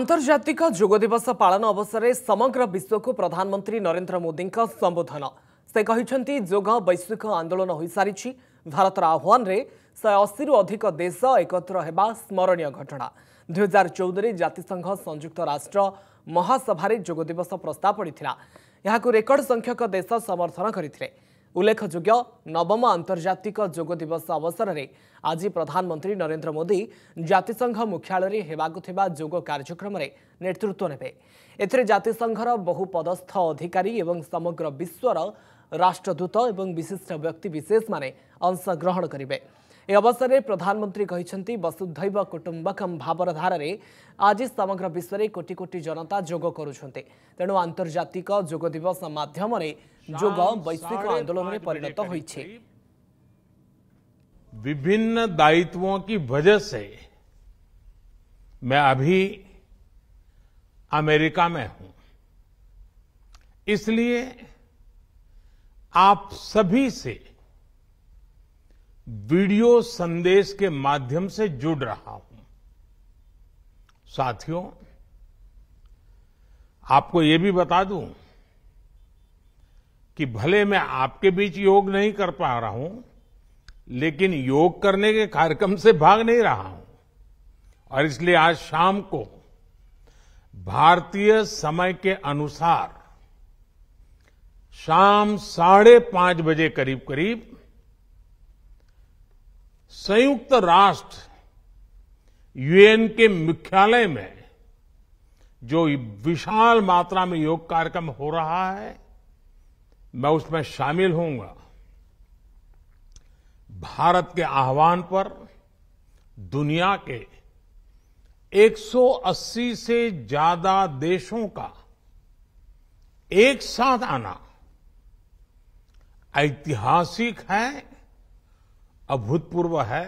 योग दिवस पालन अवसर अवसरे समग्र विश्व को प्रधानमंत्री विश्वको प्रधानमन्त्री नरेन्द्र मोदीको सम्बोधन सहज जोग वैश्विक आंदोलन आन्दोलन हुसरी भारत आह्वानले शे अशी र अधिक देश एकत्र स्मरणीय घटना दुई हजार चौधले जातिसंघ संयुक्त राष्ट्र महासभार दिवस प्रस्ताव परिरहेक देश समर्थन गरि ଉଲ୍ଲେଖଯୋଗ୍ୟ ନବମ ଆନ୍ତର୍ଜାତିକ ଯୋଗ ଦିବସ ଅବସରରେ ଆଜି ପ୍ରଧାନମନ୍ତ୍ରୀ ନରେନ୍ଦ୍ର ମୋଦି ଜାତିସଂଘ ମୁଖ୍ୟାଳୟରେ ହେବାକୁ ଥିବା ଯୋଗ କାର୍ଯ୍ୟକ୍ରମରେ ନେତୃତ୍ୱ ନେବେ ଏଥିରେ ଜାତିସଂଘର ବହୁ ପଦସ୍ଥ ଅଧିକାରୀ ଏବଂ ସମଗ୍ର ବିଶ୍ୱର ରାଷ୍ଟ୍ରଦୂତ ଏବଂ ବିଶିଷ୍ଟ ବ୍ୟକ୍ତିବିଶେଷମାନେ ଅଂଶଗ୍ରହଣ କରିବେ यह अवसर में प्रधानमंत्री कहते वसुधैव कुटुंबकम भावधारे आज समग्र विश्व में कोटि कोटि जनता जोग करुंट तेणु आंतर्जातिक जोग दिवस मध्यम जोग वैश्विक आंदोलन में पिणत हो विभिन्न दायित्वों की वजह से मैं अभी अमेरिका में हूं इसलिए आप सभी से वीडियो संदेश के माध्यम से जुड़ रहा हूं साथियों आपको यह भी बता दूं कि भले मैं आपके बीच योग नहीं कर पा रहा हूं लेकिन योग करने के कार्यक्रम से भाग नहीं रहा हूं और इसलिए आज शाम को भारतीय समय के अनुसार शाम साढ़े पांच बजे करीब करीब संयुक्त राष्ट्र यूएन के मुख्यालय में जो विशाल मात्रा में योग कार्यक्रम हो रहा है मैं उसमें शामिल होऊंगा भारत के आह्वान पर दुनिया के 180 से ज्यादा देशों का एक साथ आना ऐतिहासिक है अभूतपूर्व है